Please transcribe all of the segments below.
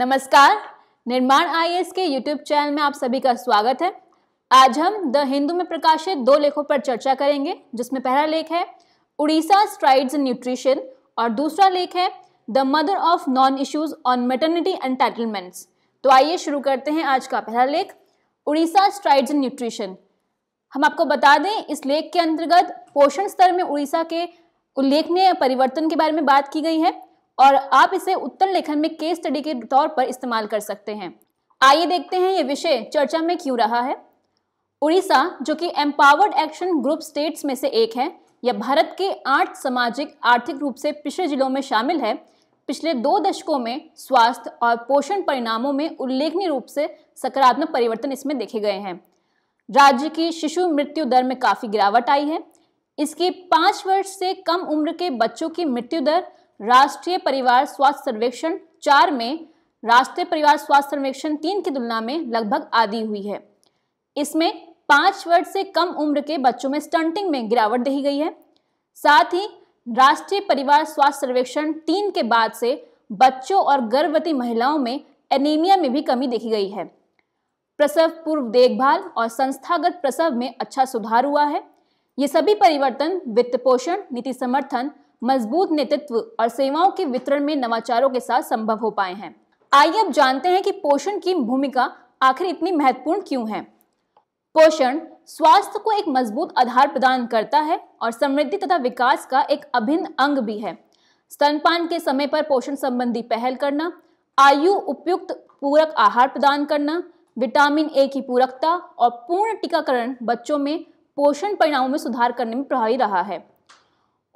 नमस्कार निर्माण आई के यूट्यूब चैनल में आप सभी का स्वागत है आज हम द हिंदू में प्रकाशित दो लेखों पर चर्चा करेंगे जिसमें पहला लेख है उड़ीसा स्ट्राइड्स इन न्यूट्रिशन और दूसरा लेख है the mother of non issues on maternity entitlements तो आइए शुरू करते हैं आज का पहला लेख उड़ीसा स्ट्राइड्स इन न्यूट्रिशन हम आपको बता दें इस लेख के अंतर्गत पोषण स्तर में उड़ीसा के उल्लेखनीय परिवर्तन के बारे में बात की गई है और आप इसे उत्तर लेखन में केस स्टडी के तौर पर इस्तेमाल कर सकते हैं आइए देखते हैं ये विषय चर्चा में क्यों रहा है उड़ीसा जो कि एम्पावर्ड एक्शन ग्रुप स्टेट्स में से एक है यह भारत के आठ सामाजिक आर्थिक रूप से पिछड़े जिलों में शामिल है पिछले दो दशकों में स्वास्थ्य और पोषण परिणामों में उल्लेखनीय रूप से सकारात्मक परिवर्तन इसमें देखे गए हैं राज्य की शिशु मृत्यु दर में काफ़ी गिरावट आई है इसकी पाँच वर्ष से कम उम्र के बच्चों की मृत्यु दर राष्ट्रीय परिवार स्वास्थ्य सर्वेक्षण चार में राष्ट्रीय परिवार स्वास्थ्य सर्वेक्षण तीन की तुलना में लगभग आधी हुई है इसमें पांच वर्ष से कम उम्र के बच्चों में स्टंटिंग में गिरावट देखी गई है साथ ही राष्ट्रीय परिवार स्वास्थ्य सर्वेक्षण तीन के बाद से बच्चों और गर्भवती महिलाओं में एनीमिया में भी कमी देखी गई है प्रसव पूर्व देखभाल और संस्थागत प्रसव में अच्छा सुधार हुआ है ये सभी परिवर्तन वित्त पोषण नीति समर्थन मजबूत नेतृत्व और सेवाओं के वितरण में नवाचारों के साथ संभव हो पाए हैं आइए अब जानते हैं कि पोषण की भूमिका आखिर इतनी महत्वपूर्ण क्यों है पोषण स्वास्थ्य को एक मजबूत आधार प्रदान करता है और समृद्धि तथा विकास का एक अभिन्न अंग भी है स्तनपान के समय पर पोषण संबंधी पहल करना आयु उपयुक्त पूरक आहार प्रदान करना विटामिन ए की पूरकता और पूर्ण टीकाकरण बच्चों में पोषण परिणामों में सुधार करने में प्रभावी रहा है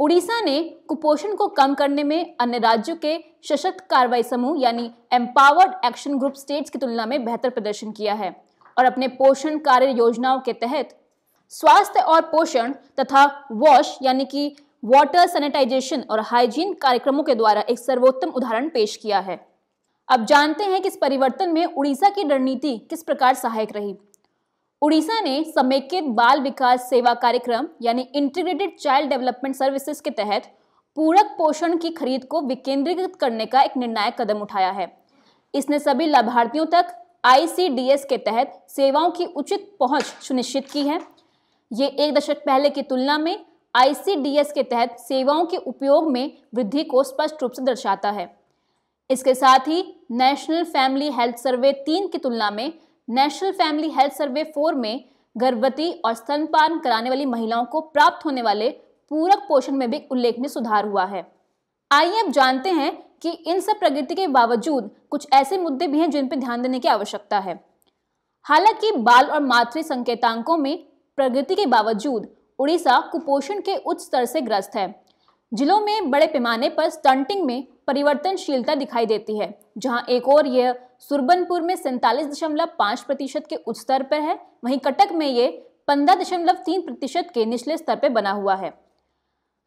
उड़ीसा ने कुपोषण को कम करने में अन्य राज्यों के सशक्त कार्रवाई समूह यानी एम्पावर्ड एक्शन ग्रुप स्टेट्स की तुलना में बेहतर प्रदर्शन किया है और अपने पोषण कार्य योजनाओं के तहत स्वास्थ्य और पोषण तथा वॉश यानी कि वाटर सैनिटाइजेशन और हाइजीन कार्यक्रमों के द्वारा एक सर्वोत्तम उदाहरण पेश किया है अब जानते हैं कि इस परिवर्तन में उड़ीसा की रणनीति किस प्रकार सहायक रही उड़ीसा ने समेकित बाल विकास सेवा कार्यक्रम यानी इंटीग्रेटेड चाइल्ड डेवलपमेंट सर्विसेज के तहत पूरक पोषण की खरीद को विकेंद्रीकृत करने का एक निर्णायक कदम उठाया है इसने सभी लाभार्थियों तक आईसीडीएस के तहत सेवाओं की उचित पहुंच सुनिश्चित की है ये एक दशक पहले की तुलना में आईसीडीएस के तहत सेवाओं के उपयोग में वृद्धि को स्पष्ट रूप से दर्शाता है इसके साथ ही नेशनल फैमिली हेल्थ सर्वे तीन की तुलना में national family health survey four में गर्भवती और स्तनपान कराने वाली महिलाओं को प्राप्त होने वाले पूरक पोषण में भी उल्लेखनीय सुधार हुआ है आइए अब जानते हैं कि इन सब प्रगति के बावजूद कुछ ऐसे मुद्दे भी हैं जिन पर ध्यान देने की आवश्यकता है हालांकि बाल और मातृ संकेतांकों में प्रगति के बावजूद उड़ीसा कुपोषण के उच्च स्तर से ग्रस्त है जिलों में बड़े पैमाने पर स्टंटिंग में परिवर्तनशीलता दिखाई देती है जहां एक और यह सुरबनपुर में सैंतालीस दशमलव पाँच प्रतिशत के उच्च स्तर पर है वहीं कटक में ये पंद्रह दशमलव तीन प्रतिशत के निचले स्तर पर बना हुआ है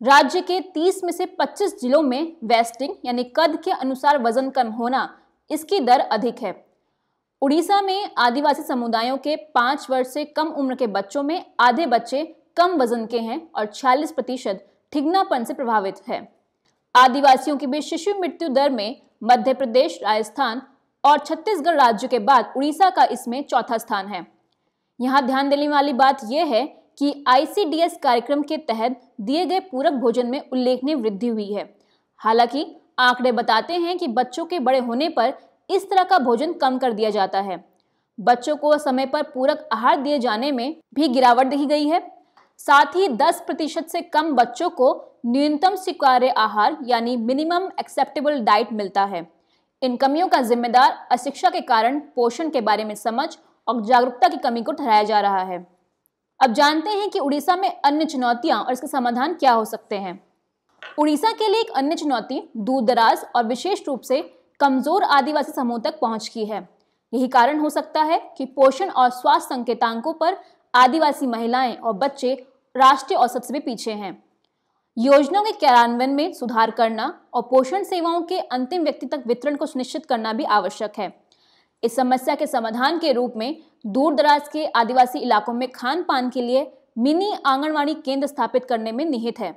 राज्य के 30 में से 25 जिलों में वेस्टिंग यानी कद के अनुसार वजन कम होना इसकी दर अधिक है उड़ीसा में आदिवासी समुदायों के पाँच वर्ष से कम उम्र के बच्चों में आधे बच्चे कम वजन के हैं और छियालीस प्रतिशत ठिगनापन से प्रभावित है आदिवासियों के बीच शिशु मृत्यु दर में मध्य प्रदेश राजस्थान और छत्तीसगढ़ राज्य के बाद उड़ीसा का इसमें चौथा स्थान है यहाँ ध्यान देने वाली बात यह है कि आईसीडीएस कार्यक्रम के तहत दिए गए पूरक भोजन में उल्लेखनीय वृद्धि हुई है हालांकि आंकड़े बताते हैं कि बच्चों के बड़े होने पर इस तरह का भोजन कम कर दिया जाता है बच्चों को समय पर पूरक आहार दिए जाने में भी गिरावट देखी गई है साथ ही 10 प्रतिशत से कम बच्चों को न्यूनतम स्वीकार्य आहार यानी मिनिमम एक्सेप्टेबल डाइट मिलता है इन कमियों का जिम्मेदार अशिक्षा के कारण पोषण के बारे में समझ और जागरूकता की कमी को ठहराया जा रहा है अब जानते हैं कि उड़ीसा में अन्य चुनौतियां और इसके समाधान क्या हो सकते हैं उड़ीसा के लिए एक अन्य चुनौती दूर और विशेष रूप से कमजोर आदिवासी समूह तक पहुंच की है यही कारण हो सकता है कि पोषण और स्वास्थ्य संकेतांकों पर आदिवासी महिलाएं और बच्चे राष्ट्रीय औसत से भी पीछे हैं योजनाओं के क्रियान्वयन में सुधार करना और पोषण सेवाओं के अंतिम व्यक्ति तक वितरण को सुनिश्चित करना भी आवश्यक है इस समस्या के समाधान के रूप में दूर दराज के आदिवासी इलाकों में खान पान के लिए मिनी आंगनवाड़ी केंद्र स्थापित करने में निहित है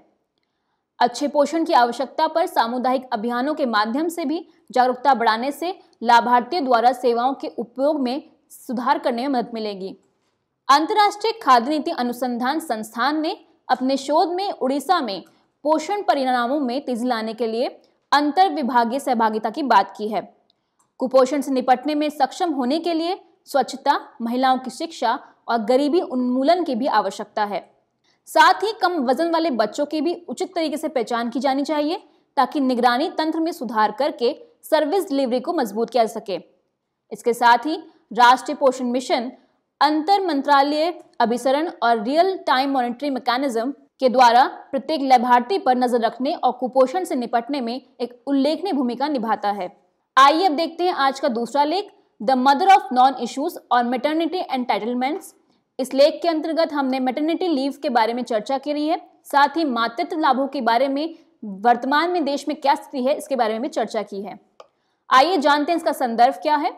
अच्छे पोषण की आवश्यकता पर सामुदायिक अभियानों के माध्यम से भी जागरूकता बढ़ाने से लाभार्थियों द्वारा सेवाओं के उपयोग में सुधार करने में मदद मिलेगी अंतर्राष्ट्रीय खाद्य नीति अनुसंधान संस्थान ने अपने शोध में उड़ीसा में पोषण परिणामों में तेजी लाने के लिए अंतर विभागीय सहभागिता की बात की है कुपोषण से निपटने में सक्षम होने के लिए स्वच्छता महिलाओं की शिक्षा और गरीबी उन्मूलन की भी आवश्यकता है साथ ही कम वजन वाले बच्चों की भी उचित तरीके से पहचान की जानी चाहिए ताकि निगरानी तंत्र में सुधार करके सर्विस डिलीवरी को मजबूत किया सके इसके साथ ही राष्ट्रीय पोषण मिशन अंतर मंत्रालय अभिसरण और रियल टाइम मॉनिटरिंग मैकेनिज्म के द्वारा प्रत्येक लाभार्थी पर नजर रखने और कुपोषण से निपटने में एक उल्लेखनीय भूमिका निभाता है आइए अब देखते हैं आज का दूसरा लेख the mother of non issues और मेटर्निटी एंटाइटलमेंट इस लेख के अंतर्गत हमने मेटर्निटी लीव के बारे में चर्चा की है साथ ही मातृत्व लाभों के बारे में वर्तमान में देश में क्या स्थिति है इसके बारे में भी चर्चा की है आइए जानते हैं इसका संदर्भ क्या है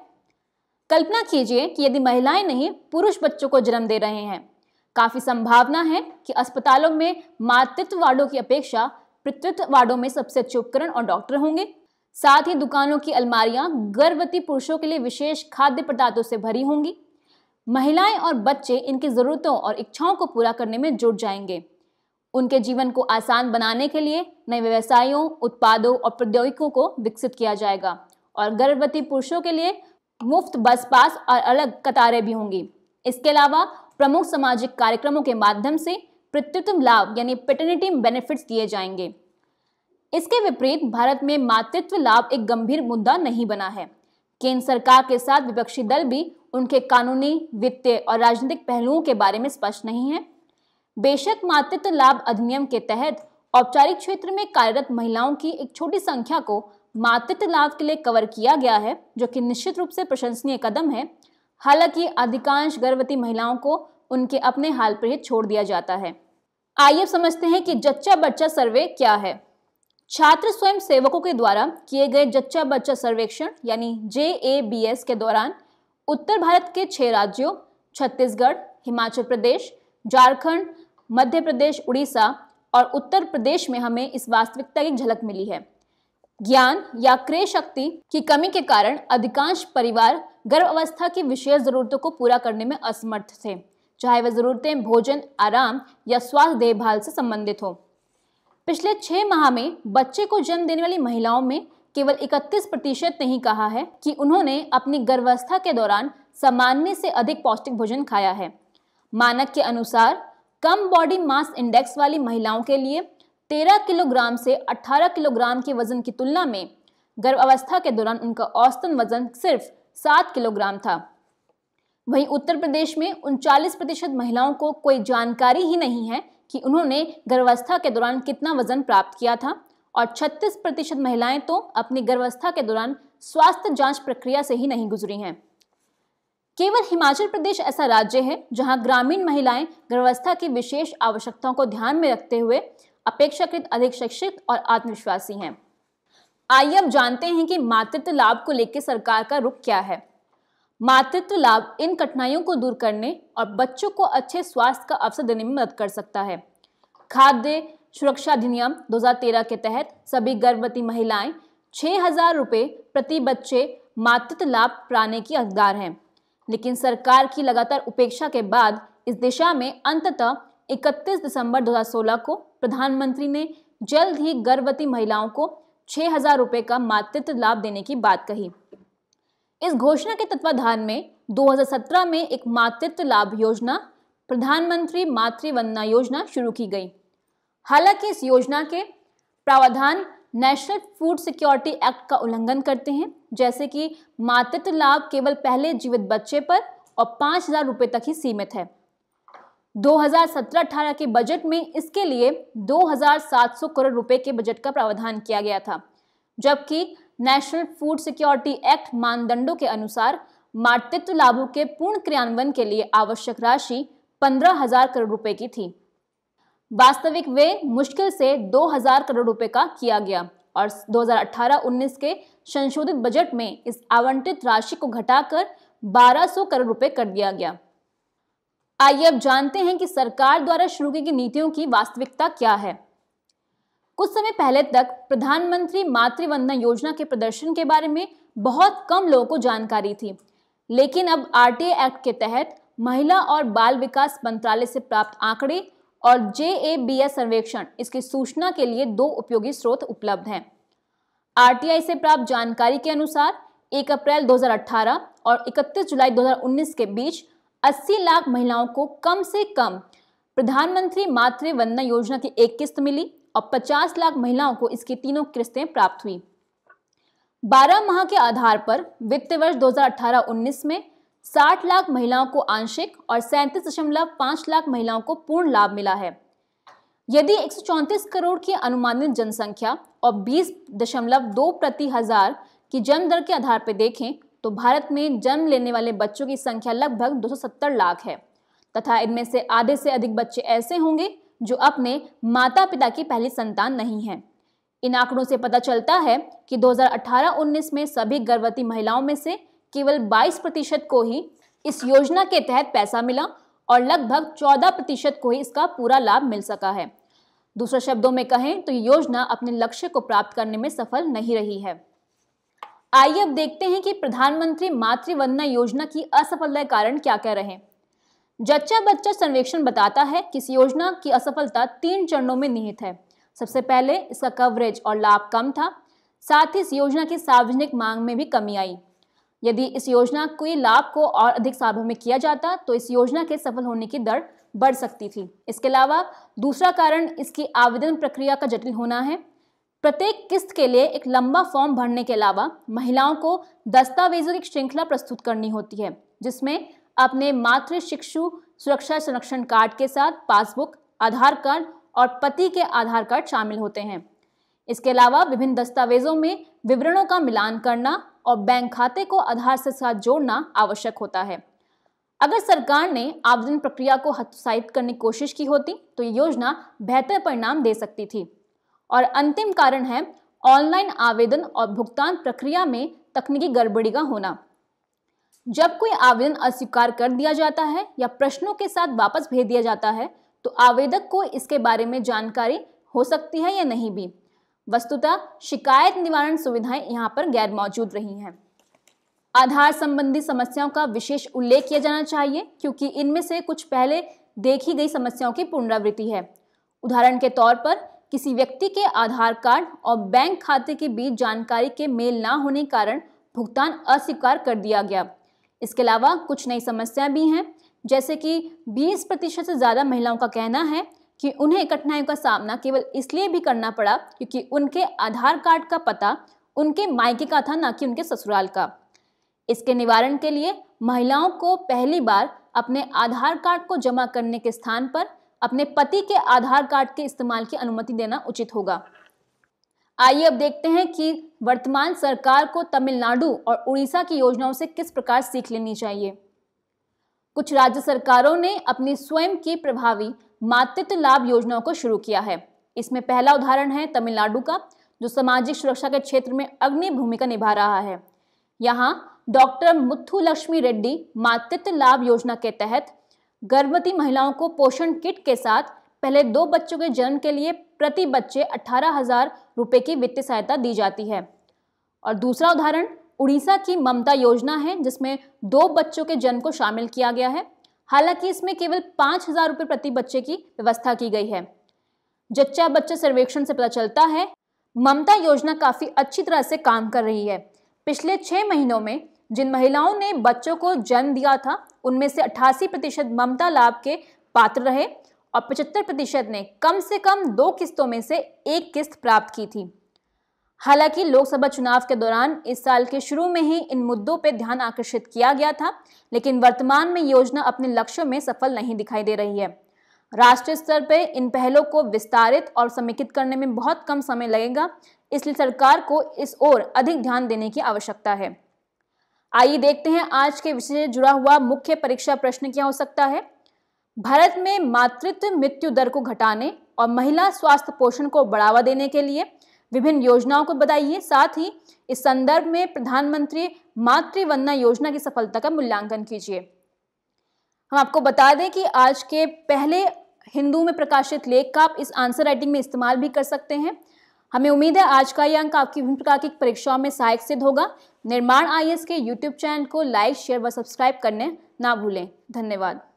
कल्पना कीजिए कि यदि महिलाएं नहीं पुरुष बच्चों को जन्म दे रहे हैं काफ़ी संभावना है कि अस्पतालों में मातृत्व वार्डों की अपेक्षा पितृत्व वार्डों में सबसे अच्छे उपकरण और डॉक्टर होंगे साथ ही दुकानों की अलमारियां गर्भवती पुरुषों के लिए विशेष खाद्य पदार्थों से भरी होंगी महिलाएं और बच्चे इनकी ज़रूरतों और इच्छाओं को पूरा करने में जुट जाएंगे उनके जीवन को आसान बनाने के लिए नए व्यवसायों उत्पादों और प्रौद्योगिकों को विकसित किया जाएगा और गर्भवती पुरुषों के लिए मुफ्त बस पास और अलग कतारें भी होंगी इसके अलावा प्रमुख सामाजिक कार्यक्रमों के माध्यम से पितृत्व लाभ यानी पेटर्निटी बेनिफिट्स दिए जाएंगे इसके विपरीत भारत में मातृत्व लाभ एक गंभीर मुद्दा नहीं बना है केंद्र सरकार के साथ विपक्षी दल भी उनके कानूनी वित्तीय और राजनीतिक पहलुओं के बारे में स्पष्ट नहीं है बेशक मातृत्व लाभ अधिनियम के तहत औपचारिक क्षेत्र में कार्यरत महिलाओं की एक छोटी संख्या को मातृत्व लाभ के लिए कवर किया गया है जो कि निश्चित रूप से प्रशंसनीय कदम है हालांकि अधिकांश गर्भवती महिलाओं को उनके अपने हाल पर ही छोड़ दिया जाता है आइए समझते हैं कि जच्चा बच्चा सर्वे क्या है छात्र स्वयं सेवकों के द्वारा किए गए जच्चा बच्चा सर्वेक्षण यानी जे के दौरान उत्तर भारत के छह राज्यों छत्तीसगढ़ हिमाचल प्रदेश झारखंड मध्य प्रदेश उड़ीसा और उत्तर प्रदेश में हमें इस वास्तविकता की झलक मिली है ज्ञान या क्रय शक्ति की कमी के कारण अधिकांश परिवार गर्भ अवस्था की विशेष जरूरतों को पूरा करने में असमर्थ थे चाहे वह जरूरतें भोजन आराम या स्वास्थ्य देखभाल से संबंधित हो पिछले छह माह में बच्चे को जन्म देने वाली महिलाओं में केवल 31 प्रतिशत ने ही कहा है कि उन्होंने अपनी गर्भावस्था के दौरान सामान्य से अधिक पौष्टिक भोजन खाया है मानक के अनुसार कम बॉडी मास इंडेक्स वाली महिलाओं के लिए तेरह किलोग्राम से 18 किलोग्राम के वजन की तुलना में गर्भावस्था के दौरान उनका औसतन वजन सिर्फ 7 किलोग्राम था वहीं उत्तर प्रदेश में उनचालीस प्रतिशत महिलाओं को कोई जानकारी ही नहीं है कि उन्होंने गर्भावस्था के दौरान कितना वजन प्राप्त किया था और 36 प्रतिशत महिलाएं तो अपनी गर्भावस्था के दौरान स्वास्थ्य जांच प्रक्रिया से ही नहीं गुजरी हैं केवल हिमाचल प्रदेश ऐसा राज्य है जहां ग्रामीण महिलाएं गर्भावस्था की विशेष आवश्यकताओं को ध्यान में रखते हुए अपेक्षाकृत अधिक शिक्षित और आत्मविश्वासी हैं आइए अब जानते हैं कि मातृत्व लाभ को लेकर सरकार का रुख क्या है मातृत्व लाभ इन कठिनाइयों को दूर करने और बच्चों को अच्छे स्वास्थ्य का अवसर देने में मदद कर सकता है खाद्य सुरक्षा अधिनियम 2013 के तहत सभी गर्भवती महिलाएं छः हजार रुपये प्रति बच्चे मातृत्व लाभ पाने की हकदार हैं लेकिन सरकार की लगातार उपेक्षा के बाद इस दिशा में अंततः 31 दिसंबर 2016 को प्रधानमंत्री ने जल्द ही गर्भवती महिलाओं को छः हजार रुपये का मातृत्व लाभ देने की बात कही इस घोषणा के तत्वाधान में 2017 में एक मातृत्व लाभ योजना प्रधानमंत्री मातृवंदना योजना शुरू की गई हालांकि इस योजना के प्रावधान नेशनल फूड सिक्योरिटी एक्ट का उल्लंघन करते हैं जैसे कि मातृत्व लाभ केवल पहले जीवित बच्चे पर और पाँच हजार रुपये तक ही सीमित है 2017-18 के बजट में इसके लिए 2,700 करोड़ रुपए के बजट का प्रावधान किया गया था जबकि नेशनल फूड सिक्योरिटी एक्ट मानदंडों के अनुसार मातृत्व लाभों के पूर्ण क्रियान्वयन के लिए आवश्यक राशि पंद्रह हजार करोड़ रुपए की थी वास्तविक वे मुश्किल से 2000 करोड़ रुपए का किया गया और 2018-19 के संशोधित बजट में इस आवंटित राशि को घटाकर 1200 करोड़ रुपए कर दिया गया आइए अब जानते हैं कि सरकार द्वारा शुरू की गई नीतियों की वास्तविकता क्या है कुछ समय पहले तक प्रधानमंत्री मातृवंदना योजना के प्रदर्शन के बारे में बहुत कम लोगों को जानकारी थी लेकिन अब आर एक्ट के तहत महिला और बाल विकास मंत्रालय से प्राप्त आंकड़े और जे ए बी एस सर्वेक्षण इसकी सूचना के लिए दो उपयोगी स्रोत उपलब्ध हैं आरटीआई से प्राप्त जानकारी के अनुसार 1 अप्रैल 2018 और 31 जुलाई 2019 के बीच अस्सी लाख महिलाओं को कम से कम प्रधानमंत्री मातृ वंदना योजना की एक किस्त मिली और 50 लाख महिलाओं को इसकी तीनों किस्तें प्राप्त हुई 12 माह के आधार पर वित्त वर्ष 2018-19 में 60 लाख महिलाओं को आंशिक और सैंतीस लाख महिलाओं को पूर्ण लाभ मिला है यदि एक करोड़ की अनुमानित जनसंख्या और बीस दशमलव दो प्रति हजार की जन्म दर के आधार पर देखें तो भारत में जन्म लेने वाले बच्चों की संख्या लगभग 270 लाख है तथा इनमें से आधे से अधिक बच्चे ऐसे होंगे जो अपने माता पिता की पहली संतान नहीं है इन आंकड़ों से पता चलता है कि 2018-19 में सभी गर्भवती महिलाओं में से केवल 22 प्रतिशत को ही इस योजना के तहत पैसा मिला और लगभग 14 प्रतिशत को ही इसका पूरा लाभ मिल सका है दूसरे शब्दों में कहें तो योजना अपने लक्ष्य को प्राप्त करने में सफल नहीं रही है आइए अब देखते हैं कि प्रधानमंत्री मातृवंदना योजना की असफलता के कारण क्या क्या रहे जच्चा बच्चा सर्वेक्षण बताता है कि इस योजना की असफलता तीन चरणों में निहित है सबसे पहले इसका कवरेज और लाभ कम था साथ ही इस योजना की सार्वजनिक मांग में भी कमी आई यदि इस योजना के लाभ को और अधिक में किया जाता तो इस योजना के सफल होने की दर बढ़ सकती थी इसके अलावा दूसरा कारण इसकी आवेदन प्रक्रिया का जटिल होना है प्रत्येक किस्त के लिए एक लंबा फॉर्म भरने के अलावा महिलाओं को दस्तावेजों की श्रृंखला प्रस्तुत करनी होती है जिसमें अपने मातृ शिक्षु सुरक्षा संरक्षण कार्ड के साथ पासबुक आधार कार्ड और पति के आधार कार्ड शामिल होते हैं इसके अलावा विभिन्न दस्तावेजों में विवरणों का मिलान करना और बैंक खाते को आधार से साथ जोड़ना आवश्यक होता है अगर सरकार ने आवेदन प्रक्रिया को हतोत्साहित करने की कोशिश की होती तो ये योजना बेहतर परिणाम दे सकती थी और अंतिम कारण है ऑनलाइन आवेदन और भुगतान प्रक्रिया में तकनीकी गड़बड़ी का होना जब कोई आवेदन अस्वीकार कर दिया जाता है या प्रश्नों के साथ वापस भेज दिया जाता है तो आवेदक को इसके बारे में जानकारी हो सकती है या नहीं भी वस्तुतः शिकायत निवारण सुविधाएं यहाँ पर गैर मौजूद रही हैं आधार संबंधी समस्याओं का विशेष उल्लेख किया जाना चाहिए क्योंकि इनमें से कुछ पहले देखी गई समस्याओं की पुनरावृत्ति है उदाहरण के तौर पर किसी व्यक्ति के आधार कार्ड और बैंक खाते के बीच जानकारी के मेल ना होने कारण भुगतान अस्वीकार कर दिया गया इसके अलावा कुछ नई समस्याएं भी हैं जैसे कि 20 प्रतिशत से ज़्यादा महिलाओं का कहना है कि उन्हें कठिनाइयों का सामना केवल इसलिए भी करना पड़ा क्योंकि उनके आधार कार्ड का पता उनके मायके का था ना कि उनके ससुराल का इसके निवारण के लिए महिलाओं को पहली बार अपने आधार कार्ड को जमा करने के स्थान पर अपने पति के आधार कार्ड के इस्तेमाल की अनुमति देना उचित होगा आइए अब देखते हैं कि वर्तमान सरकार को तमिलनाडु और उड़ीसा की योजनाओं से किस प्रकार सीख लेनी चाहिए कुछ राज्य सरकारों ने अपनी स्वयं की प्रभावी मातृत्व लाभ योजनाओं को शुरू किया है इसमें पहला उदाहरण है तमिलनाडु का जो सामाजिक सुरक्षा के क्षेत्र में अग्नि भूमिका निभा रहा है यहाँ डॉक्टर मुथु लक्ष्मी रेड्डी मातृत्व लाभ योजना के तहत गर्भवती महिलाओं को पोषण किट के साथ पहले दो बच्चों के जन्म के लिए प्रति बच्चे अठारह हजार रुपये की वित्तीय सहायता दी जाती है और दूसरा उदाहरण उड़ीसा की ममता योजना है जिसमें दो बच्चों के जन्म को शामिल किया गया है हालांकि इसमें केवल पाँच हजार रुपये प्रति बच्चे की व्यवस्था की गई है जच्चा बच्चा सर्वेक्षण से पता चलता है ममता योजना काफ़ी अच्छी तरह से काम कर रही है पिछले छः महीनों में जिन महिलाओं ने बच्चों को जन्म दिया था उनमें से अठासी प्रतिशत ममता लाभ के पात्र रहे और पचहत्तर प्रतिशत ने कम से कम दो किस्तों में से एक किस्त प्राप्त की थी हालांकि लोकसभा चुनाव के दौरान इस साल के शुरू में ही इन मुद्दों पर ध्यान आकर्षित किया गया था लेकिन वर्तमान में योजना अपने लक्ष्यों में सफल नहीं दिखाई दे रही है राष्ट्रीय स्तर पर इन पहलों को विस्तारित और समेकित करने में बहुत कम समय लगेगा इसलिए सरकार को इस ओर अधिक ध्यान देने की आवश्यकता है आइए देखते हैं आज के विषय से जुड़ा हुआ मुख्य परीक्षा प्रश्न क्या हो सकता है भारत में मातृत्व मृत्यु दर को घटाने और महिला स्वास्थ्य पोषण को बढ़ावा देने के लिए विभिन्न योजनाओं को बताइए साथ ही इस संदर्भ में प्रधानमंत्री मातृवंदना योजना की सफलता का मूल्यांकन कीजिए हम आपको बता दें कि आज के पहले हिंदू में प्रकाशित लेख का आप इस आंसर राइटिंग में इस्तेमाल भी कर सकते हैं हमें उम्मीद है आज का यह अंक आपकी विभिन्न प्रकार की परीक्षाओं में सहायक सिद्ध होगा निर्माण आई के यूट्यूब चैनल को लाइक शेयर व सब्सक्राइब करने ना भूलें धन्यवाद